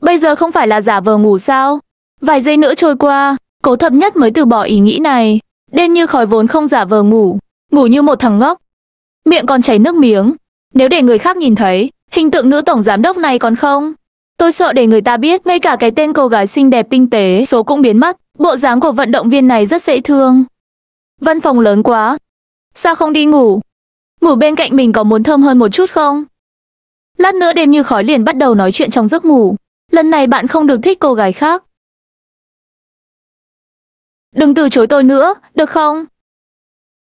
Bây giờ không phải là giả vờ ngủ sao? Vài giây nữa trôi qua, cố thập nhất mới từ bỏ ý nghĩ này. Đen như khói vốn không giả vờ ngủ, ngủ như một thằng ngốc. Miệng còn chảy nước miếng. Nếu để người khác nhìn thấy, hình tượng nữ tổng giám đốc này còn không? Tôi sợ để người ta biết, ngay cả cái tên cô gái xinh đẹp tinh tế, số cũng biến mất. Bộ dáng của vận động viên này rất dễ thương. Văn phòng lớn quá. Sao không đi ngủ? Ngủ bên cạnh mình có muốn thơm hơn một chút không? Lát nữa đêm như khói liền bắt đầu nói chuyện trong giấc ngủ. Lần này bạn không được thích cô gái khác. Đừng từ chối tôi nữa, được không?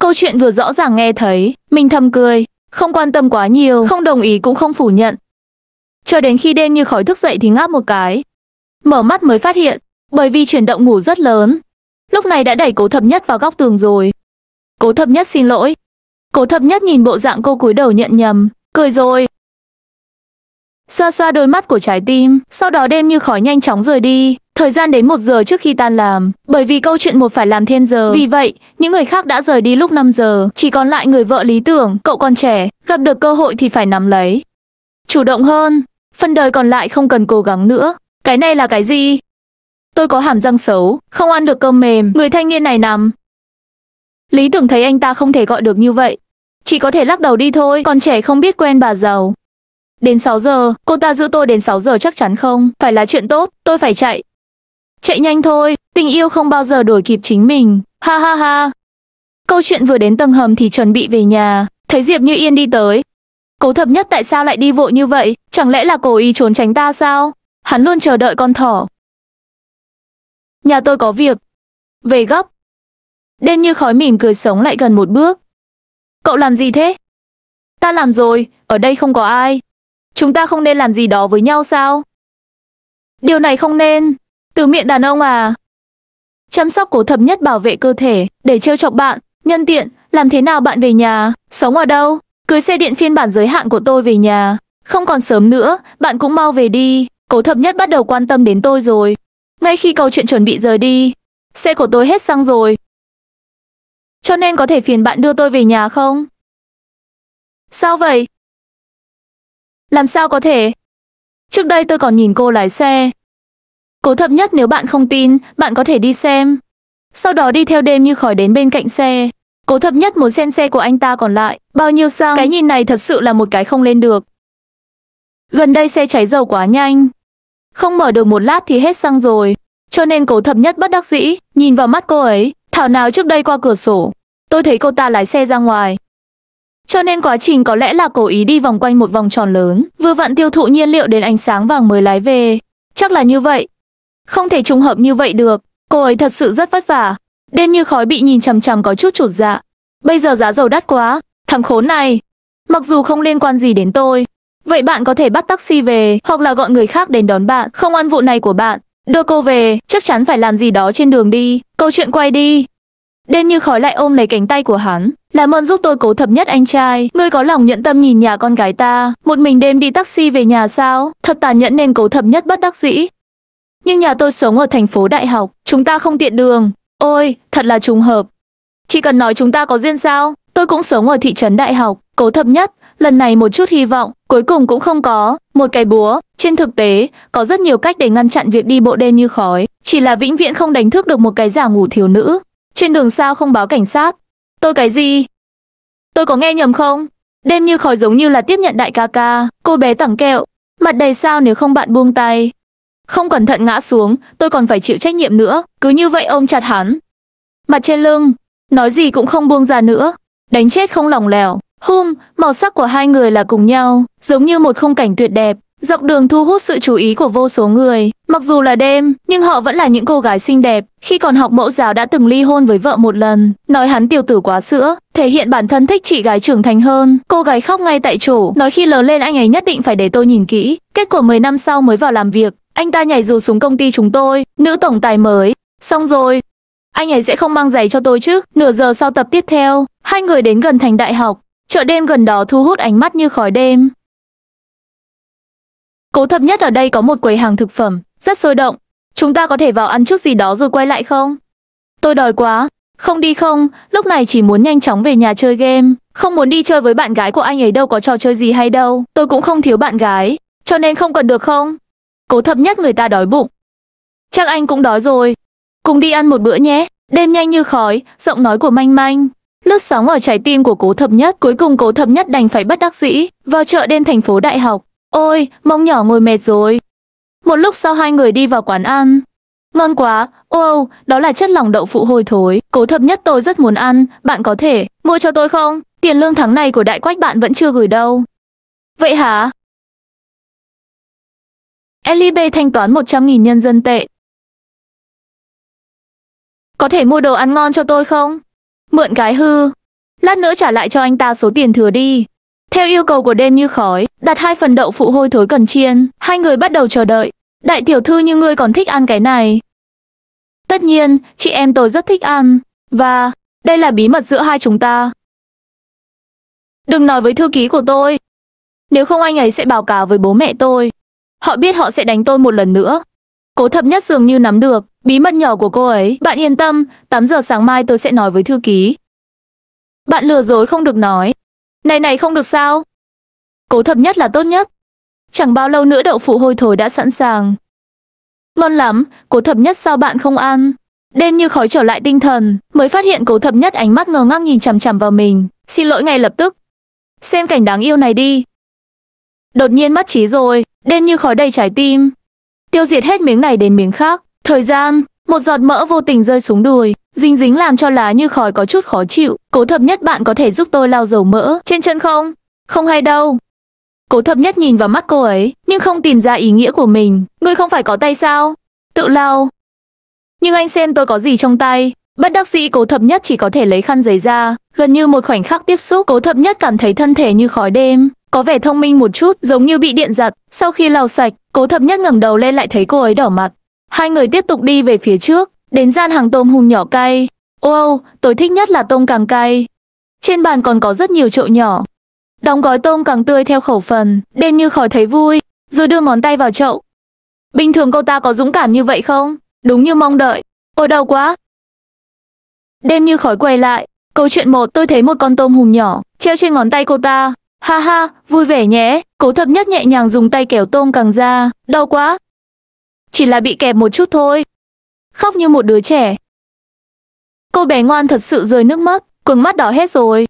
Câu chuyện vừa rõ ràng nghe thấy, mình thầm cười, không quan tâm quá nhiều, không đồng ý cũng không phủ nhận. Cho đến khi đêm như khói thức dậy thì ngáp một cái. Mở mắt mới phát hiện, bởi vì chuyển động ngủ rất lớn. Lúc này đã đẩy cố thập nhất vào góc tường rồi. Cố thập nhất xin lỗi. Cố thập nhất nhìn bộ dạng cô cúi đầu nhận nhầm, cười rồi, xoa xoa đôi mắt của trái tim, sau đó đêm như khói nhanh chóng rời đi. Thời gian đến 1 giờ trước khi tan làm, bởi vì câu chuyện một phải làm thêm giờ. Vì vậy, những người khác đã rời đi lúc 5 giờ, chỉ còn lại người vợ lý tưởng, cậu còn trẻ, gặp được cơ hội thì phải nắm lấy. Chủ động hơn, phần đời còn lại không cần cố gắng nữa. Cái này là cái gì? Tôi có hàm răng xấu, không ăn được cơm mềm, người thanh niên này nằm. Lý tưởng thấy anh ta không thể gọi được như vậy. Chỉ có thể lắc đầu đi thôi, còn trẻ không biết quen bà giàu, Đến 6 giờ, cô ta giữ tôi đến 6 giờ chắc chắn không? Phải là chuyện tốt, tôi phải chạy. Chạy nhanh thôi, tình yêu không bao giờ đuổi kịp chính mình. Ha ha ha. Câu chuyện vừa đến tầng hầm thì chuẩn bị về nhà, thấy Diệp Như Yên đi tới. Cố thập nhất tại sao lại đi vội như vậy, chẳng lẽ là cố ý trốn tránh ta sao? Hắn luôn chờ đợi con thỏ. Nhà tôi có việc. Về gấp. Đen như khói mỉm cười sống lại gần một bước. Cậu làm gì thế? Ta làm rồi, ở đây không có ai, Chúng ta không nên làm gì đó với nhau sao? Điều này không nên. Từ miệng đàn ông à? Chăm sóc cố thập nhất bảo vệ cơ thể, để trêu chọc bạn, nhân tiện, làm thế nào bạn về nhà, sống ở đâu? Cưới xe điện phiên bản giới hạn của tôi về nhà. Không còn sớm nữa, bạn cũng mau về đi. Cố thập nhất bắt đầu quan tâm đến tôi rồi. Ngay khi câu chuyện chuẩn bị rời đi, xe của tôi hết xăng rồi. Cho nên có thể phiền bạn đưa tôi về nhà không? Sao vậy? Làm sao có thể? Trước đây tôi còn nhìn cô lái xe. Cố thập nhất nếu bạn không tin, bạn có thể đi xem. Sau đó đi theo đêm như khói đến bên cạnh xe. Cố thập nhất muốn xem xe của anh ta còn lại. Bao nhiêu sao? Cái nhìn này thật sự là một cái không lên được. Gần đây xe cháy dầu quá nhanh. Không mở được một lát thì hết xăng rồi. Cho nên cố thập nhất bất đắc dĩ, nhìn vào mắt cô ấy. Thảo nào trước đây qua cửa sổ. Tôi thấy cô ta lái xe ra ngoài, cho nên quá trình có lẽ là cố ý đi vòng quanh một vòng tròn lớn, vừa vặn tiêu thụ nhiên liệu đến ánh sáng vàng mới lái về. Chắc là như vậy. Không thể trùng hợp như vậy được, cô ấy thật sự rất vất vả. Đêm như khói bị nhìn chằm chằm có chút chột dạ. Bây giờ giá dầu đắt quá, thằng khốn này. Mặc dù không liên quan gì đến tôi, vậy bạn có thể bắt taxi về hoặc là gọi người khác đến đón bạn, không ăn vụ này của bạn. Đưa cô về, chắc chắn phải làm gì đó trên đường đi. Câu chuyện quay đi. Đen như khói lại ôm lấy cánh tay của hắn. Làm ơn giúp tôi cố thập nhất anh trai, ngươi có lòng nhận tâm nhìn nhà con gái ta, một mình đêm đi taxi về nhà sao, thật tàn nhẫn nên cố thập nhất bất đắc dĩ. Nhưng nhà tôi sống ở thành phố đại học, chúng ta không tiện đường. Ôi, thật là trùng hợp. Chỉ cần nói chúng ta có duyên sao, tôi cũng sống ở thị trấn đại học, cố thập nhất, lần này một chút hy vọng, cuối cùng cũng không có, một cái búa. Trên thực tế, có rất nhiều cách để ngăn chặn việc đi bộ đen như khói, chỉ là vĩnh viễn không đánh thức được một cái giả ngủ thiếu nữ. Trên đường sao không báo cảnh sát? Tôi cái gì? Tôi có nghe nhầm không? Đêm như khói giống như là tiếp nhận đại ca ca, cô bé tặng kẹo. Mặt đầy sao nếu không bạn buông tay. Không cẩn thận ngã xuống, tôi còn phải chịu trách nhiệm nữa, cứ như vậy ôm chặt hắn. Mặt trên lưng, nói gì cũng không buông ra nữa, đánh chết không lỏng lẻo. Hum, màu sắc của hai người là cùng nhau, giống như một khung cảnh tuyệt đẹp. Dọc đường thu hút sự chú ý của vô số người. Mặc dù là đêm, nhưng họ vẫn là những cô gái xinh đẹp. Khi còn học mẫu giáo đã từng ly hôn với vợ một lần, nói hắn tiểu tử quá sữa, thể hiện bản thân thích chị gái trưởng thành hơn. Cô gái khóc ngay tại chỗ, nói khi lớn lên anh ấy nhất định phải để tôi nhìn kỹ. Kết quả 10 năm sau mới vào làm việc, anh ta nhảy dù xuống công ty chúng tôi, nữ tổng tài mới. Xong rồi, anh ấy sẽ không mang giày cho tôi chứ. Nửa giờ sau tập tiếp theo, hai người đến gần thành đại học. Chợ đêm gần đó thu hút ánh mắt như khói đêm. Cố thập nhất ở đây có một quầy hàng thực phẩm, rất sôi động. Chúng ta có thể vào ăn chút gì đó rồi quay lại không? Tôi đòi quá. Không đi không, lúc này chỉ muốn nhanh chóng về nhà chơi game. Không muốn đi chơi với bạn gái của anh ấy đâu có trò chơi gì hay đâu. Tôi cũng không thiếu bạn gái, cho nên không cần được không? Cố thập nhất người ta đói bụng. Chắc anh cũng đói rồi. Cùng đi ăn một bữa nhé. Đêm nhanh như khói, giọng nói của manh manh. Lướt sóng ở trái tim của cố thập nhất, cuối cùng cố thập nhất đành phải bất đắc dĩ, vào chợ đêm thành phố đại học. Ôi, mông nhỏ ngồi mệt rồi. Một lúc sau hai người đi vào quán ăn. Ngon quá, ô, oh, đó là chất lòng đậu phụ hôi thối. Cố thập nhất tôi rất muốn ăn, bạn có thể mua cho tôi không? Tiền lương tháng này của đại quách bạn vẫn chưa gửi đâu. Vậy hả? Elibe thanh toán 100.000 nhân dân tệ. Có thể mua đồ ăn ngon cho tôi không? Mượn cái hư. Lát nữa trả lại cho anh ta số tiền thừa đi. Theo yêu cầu của đêm như khói, đặt hai phần đậu phụ hôi thối cần chiên, hai người bắt đầu chờ đợi. Đại tiểu thư như ngươi còn thích ăn cái này. Tất nhiên, chị em tôi rất thích ăn. Và, đây là bí mật giữa hai chúng ta. Đừng nói với thư ký của tôi. Nếu không anh ấy sẽ báo cáo với bố mẹ tôi. Họ biết họ sẽ đánh tôi một lần nữa. Cố thập nhất dường như nắm được, bí mật nhỏ của cô ấy. Bạn yên tâm, 8 giờ sáng mai tôi sẽ nói với thư ký. Bạn lừa dối không được nói, này này không được sao? Cố thập nhất là tốt nhất. Chẳng bao lâu nữa đậu phụ hôi thối đã sẵn sàng. Ngon lắm, cố thập nhất sao bạn không ăn? Đen như khói trở lại tinh thần, mới phát hiện cố thập nhất ánh mắt ngơ ngác nhìn chằm chằm vào mình. Xin lỗi ngay lập tức. Xem cảnh đáng yêu này đi. Đột nhiên mất trí rồi, đen như khói đầy trái tim. Tiêu diệt hết miếng này đến miếng khác. Thời gian, một giọt mỡ vô tình rơi xuống đùi, dính dính làm cho lá như khói có chút khó chịu. Cố thập nhất bạn có thể giúp tôi lau dầu mỡ trên chân không? Không hay đâu. Cố thập nhất nhìn vào mắt cô ấy, nhưng không tìm ra ý nghĩa của mình. Ngươi không phải có tay sao? Tự lau. Nhưng anh xem tôi có gì trong tay. Bất đắc sĩ cố thập nhất chỉ có thể lấy khăn giấy ra. Gần như một khoảnh khắc tiếp xúc, cố thập nhất cảm thấy thân thể như khói đêm. Có vẻ thông minh một chút, giống như bị điện giật. Sau khi lau sạch, cố thập nhất ngẩng đầu lên lại thấy cô ấy đỏ mặt. Hai người tiếp tục đi về phía trước. Đến gian hàng tôm hùm nhỏ cay. Ô ô, tôi thích nhất là tôm càng cay. Trên bàn còn có rất nhiều chậu nhỏ. Đóng gói tôm càng tươi theo khẩu phần, đen như khỏi thấy vui, rồi đưa ngón tay vào chậu. Bình thường cô ta có dũng cảm như vậy không? Đúng như mong đợi. Ôi đau quá. Đêm như khói quay lại. Câu chuyện một tôi thấy một con tôm hùm nhỏ, treo trên ngón tay cô ta. Ha ha, vui vẻ nhé. Cố thập nhất nhẹ nhàng dùng tay kéo tôm càng ra. Đau quá. Chỉ là bị kẹp một chút thôi khóc như một đứa trẻ. Cô bé ngoan thật sự rơi nước mắt, quầng mắt đỏ hết rồi.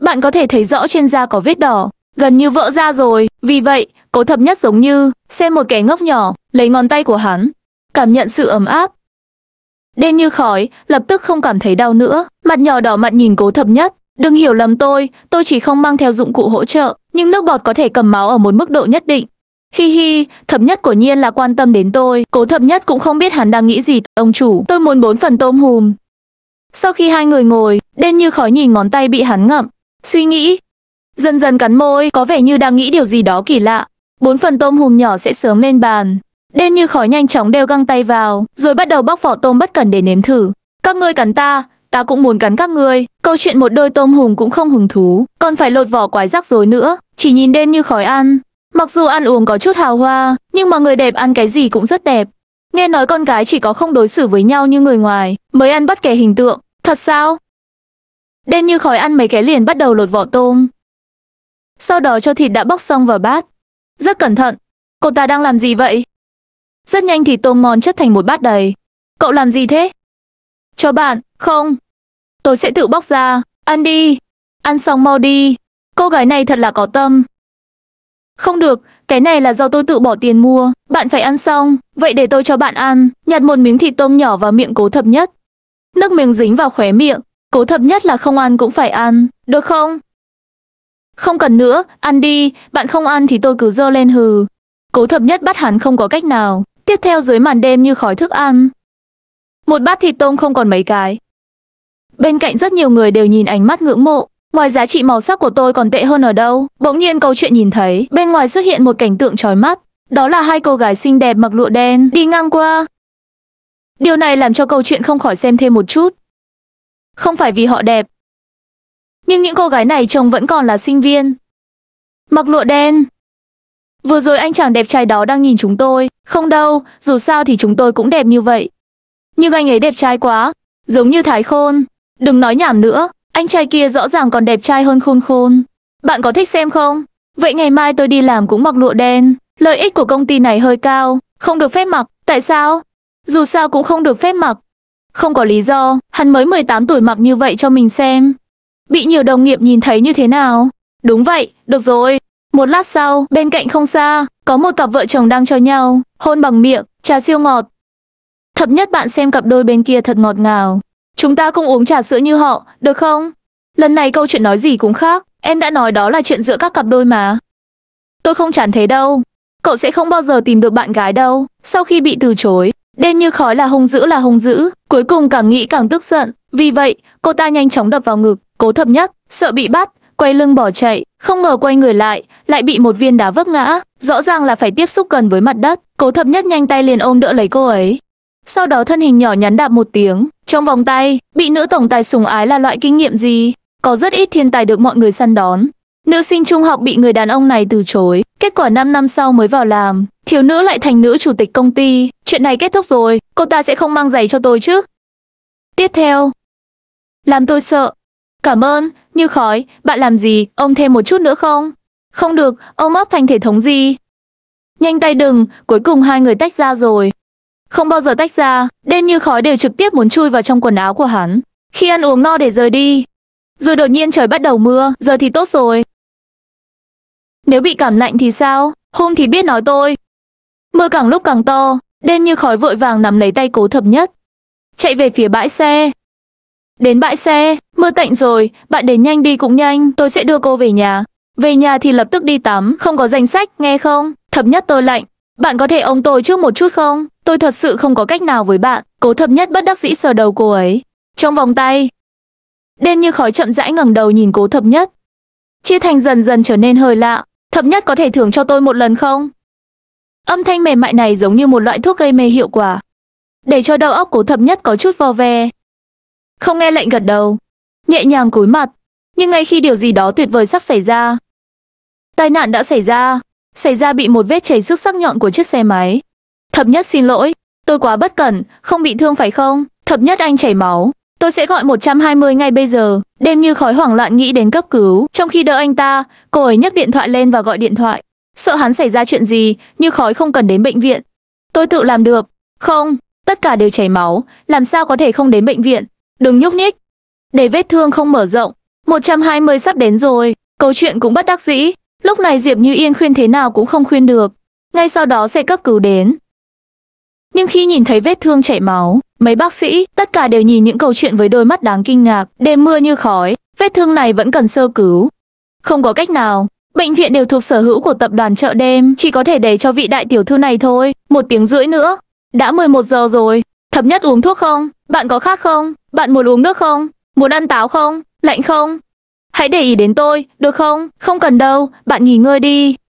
Bạn có thể thấy rõ trên da có vết đỏ, gần như vỡ ra rồi, vì vậy, cố thập nhất giống như xem một kẻ ngốc nhỏ, lấy ngón tay của hắn, cảm nhận sự ấm áp. Đen như khói, lập tức không cảm thấy đau nữa, mặt nhỏ đỏ mặt nhìn cố thập nhất. Đừng hiểu lầm tôi, tôi chỉ không mang theo dụng cụ hỗ trợ, nhưng nước bọt có thể cầm máu ở một mức độ nhất định, Hi hi, thập nhất của nhiên là quan tâm đến tôi, cố thập nhất cũng không biết hắn đang nghĩ gì, ông chủ, tôi muốn bốn phần tôm hùm. Sau khi hai người ngồi, đen như khói nhìn ngón tay bị hắn ngậm, suy nghĩ. Dần dần cắn môi, có vẻ như đang nghĩ điều gì đó kỳ lạ. Bốn phần tôm hùm nhỏ sẽ sớm lên bàn. Đen như khói nhanh chóng đeo găng tay vào, rồi bắt đầu bóc vỏ tôm bất cần để nếm thử. Các ngươi cắn ta, ta cũng muốn cắn các ngươi. Câu chuyện một đôi tôm hùm cũng không hứng thú, còn phải lột vỏ quái rắc rối nữa. Chỉ nhìn đen như khói ăn, Mặc dù ăn uống có chút hào hoa, nhưng mà người đẹp ăn cái gì cũng rất đẹp. Nghe nói con gái chỉ có không đối xử với nhau như người ngoài, mới ăn bất kể hình tượng. Thật sao? Đen như khói ăn mấy cái liền bắt đầu lột vỏ tôm. Sau đó cho thịt đã bóc xong vào bát. Rất cẩn thận. Cô ta đang làm gì vậy? Rất nhanh thì tôm mòn chất thành một bát đầy. Cậu làm gì thế? Cho bạn, không. Tôi sẽ tự bóc ra. Ăn đi. Ăn xong mau đi. Cô gái này thật là có tâm. Không được, cái này là do tôi tự bỏ tiền mua, bạn phải ăn xong, vậy để tôi cho bạn ăn. Nhặt một miếng thịt tôm nhỏ vào miệng cố thập nhất. Nước miếng dính vào khóe miệng, cố thập nhất là không ăn cũng phải ăn, được không? Không cần nữa, ăn đi, bạn không ăn thì tôi cứ dơ lên hừ. Cố thập nhất bắt hắn không có cách nào, tiếp theo dưới màn đêm như khói thức ăn. Một bát thịt tôm không còn mấy cái. Bên cạnh rất nhiều người đều nhìn ánh mắt ngưỡng mộ, Ngoài giá trị màu sắc của tôi còn tệ hơn ở đâu. Bỗng nhiên câu chuyện nhìn thấy, bên ngoài xuất hiện một cảnh tượng chói mắt. Đó là hai cô gái xinh đẹp mặc lụa đen đi ngang qua. Điều này làm cho câu chuyện không khỏi xem thêm một chút. Không phải vì họ đẹp. Nhưng những cô gái này trông vẫn còn là sinh viên. Mặc lụa đen. Vừa rồi anh chàng đẹp trai đó đang nhìn chúng tôi. Không đâu, dù sao thì chúng tôi cũng đẹp như vậy. Nhưng anh ấy đẹp trai quá, giống như Thái Khôn. Đừng nói nhảm nữa, anh trai kia rõ ràng còn đẹp trai hơn khôn khôn. Bạn có thích xem không? Vậy ngày mai tôi đi làm cũng mặc lụa đen. Lợi ích của công ty này hơi cao, không được phép mặc. Tại sao? Dù sao cũng không được phép mặc. Không có lý do, hắn mới 18 tuổi mặc như vậy cho mình xem. Bị nhiều đồng nghiệp nhìn thấy như thế nào? Đúng vậy, được rồi. Một lát sau, bên cạnh không xa, có một cặp vợ chồng đang cho nhau, hôn bằng miệng, trà siêu ngọt. Thập nhất bạn xem cặp đôi bên kia thật ngọt ngào, Chúng ta không uống trà sữa như họ, được không? Lần này câu chuyện nói gì cũng khác, em đã nói đó là chuyện giữa các cặp đôi mà. Tôi không chán thế đâu. Cậu sẽ không bao giờ tìm được bạn gái đâu. Sau khi bị từ chối, đen như khói là hung dữ là hung dữ. Cuối cùng càng nghĩ càng tức giận. Vì vậy, cô ta nhanh chóng đập vào ngực, cố thập nhất, sợ bị bắt, quay lưng bỏ chạy. Không ngờ quay người lại, lại bị một viên đá vấp ngã. Rõ ràng là phải tiếp xúc gần với mặt đất. Cố thập nhất nhanh tay liền ôm đỡ lấy cô ấy. Sau đó thân hình nhỏ nhắn đạp một tiếng, trong vòng tay, bị nữ tổng tài sủng ái là loại kinh nghiệm gì? Có rất ít thiên tài được mọi người săn đón. Nữ sinh trung học bị người đàn ông này từ chối, kết quả 5 năm sau mới vào làm. Thiếu nữ lại thành nữ chủ tịch công ty. Chuyện này kết thúc rồi, cô ta sẽ không mang giày cho tôi chứ. Tiếp theo. Làm tôi sợ. Cảm ơn, như khói, bạn làm gì, ông thêm một chút nữa không? Không được, ông móc thành thể thống gì? Nhanh tay đừng, cuối cùng hai người tách ra rồi không bao giờ tách ra, đen như khói đều trực tiếp muốn chui vào trong quần áo của hắn. Khi ăn uống no để rời đi, rồi đột nhiên trời bắt đầu mưa, giờ thì tốt rồi. Nếu bị cảm lạnh thì sao, hôm thì biết nói tôi. Mưa càng lúc càng to, đen như khói vội vàng nắm lấy tay cố thập nhất. Chạy về phía bãi xe. Đến bãi xe, mưa tạnh rồi, bạn đến nhanh đi cũng nhanh, tôi sẽ đưa cô về nhà. Về nhà thì lập tức đi tắm, không có danh sách, nghe không? Thập nhất tôi lạnh, bạn có thể ông tôi trước một chút không? Tôi thật sự không có cách nào với bạn. Cố thập nhất bất đắc dĩ sờ đầu cô ấy. Trong vòng tay. Đen như khói chậm rãi ngẩng đầu nhìn cố thập nhất. Chia thành dần dần trở nên hơi lạ. Thập nhất có thể thưởng cho tôi một lần không? Âm thanh mềm mại này giống như một loại thuốc gây mê hiệu quả. Để cho đầu óc cố thập nhất có chút vo ve. Không nghe lệnh gật đầu. Nhẹ nhàng cúi mặt. Nhưng ngay khi điều gì đó tuyệt vời sắp xảy ra. Tai nạn đã xảy ra xảy ra bị một vết chảy xước sắc nhọn của chiếc xe máy. Thập nhất xin lỗi, tôi quá bất cẩn, không bị thương phải không? Thập nhất anh chảy máu, Tôi sẽ gọi 120 ngay bây giờ. Đêm như khói hoảng loạn nghĩ đến cấp cứu. Trong khi đỡ anh ta, cô ấy nhấc điện thoại lên và gọi điện thoại. Sợ hắn xảy ra chuyện gì, như khói không cần đến bệnh viện. Tôi tự làm được. Không, tất cả đều chảy máu. Làm sao có thể không đến bệnh viện? Đừng nhúc nhích. Để vết thương không mở rộng. 120 sắp đến rồi. Câu chuyện cũng bất đắc dĩ. Lúc này Diệp Như Yên khuyên thế nào cũng không khuyên được, ngay sau đó xe cấp cứu đến. Nhưng khi nhìn thấy vết thương chảy máu, mấy bác sĩ, tất cả đều nhìn những câu chuyện với đôi mắt đáng kinh ngạc, đêm mưa như khói, vết thương này vẫn cần sơ cứu. Không có cách nào, bệnh viện đều thuộc sở hữu của tập đoàn chợ đêm, chỉ có thể để cho vị đại tiểu thư này thôi, một tiếng rưỡi nữa. Đã 11 giờ rồi, thập nhất uống thuốc không? Bạn có khác không? Bạn muốn uống nước không? Muốn ăn táo không? Lạnh không? Hãy để ý đến tôi, được không? Không cần đâu, bạn nghỉ ngơi đi.